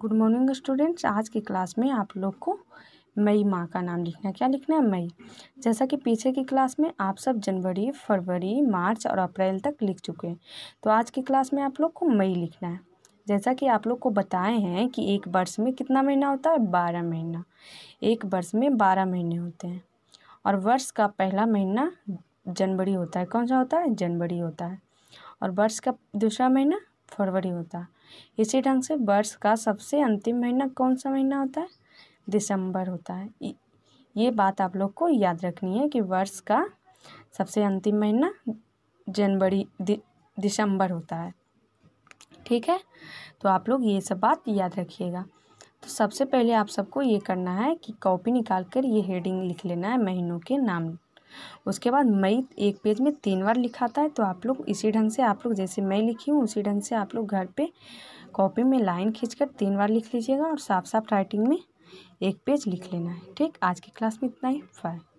good morning students आज की class में आप लोग को मई माह का नाम लिखना है क्या लिखना है मई जैसा कि पीछे की क्लास में आप सब जनवरी फरवरी मार्च और अप्रैल तक लिख चुके हैं तो आज की क्लास में आप लोग को मई लिखना है जैसा कि आप लोग को बताए हैं कि एक वर्ष में कितना महीना होता है बारह महीना एक वर्ष में बारह महीने होते हैं और वर्ष का पहला महीना जनवरी होता है कौन सा होता है जनवरी होता है और वर्ष का दूसरा महीना फरवरी होता है इसी ढंग से वर्ष का सबसे अंतिम महीना कौन सा महीना होता है दिसंबर होता है ये बात आप लोग को याद रखनी है कि वर्ष का सबसे अंतिम महीना जनवरी दि, दिसंबर होता है ठीक है तो आप लोग ये सब बात याद रखिएगा तो सबसे पहले आप सबको ये करना है कि कॉपी निकाल कर ये हेडिंग लिख लेना है महीनों के नाम उसके बाद मई एक पेज में तीन बार लिखाता है तो आप लोग इसी ढंग से आप लोग जैसे मैं लिखी हूँ उसी ढंग से आप लोग घर पे कॉपी में लाइन खींचकर तीन बार लिख लीजिएगा और साफ साफ राइटिंग में एक पेज लिख लेना है ठीक आज की क्लास में इतना ही बाय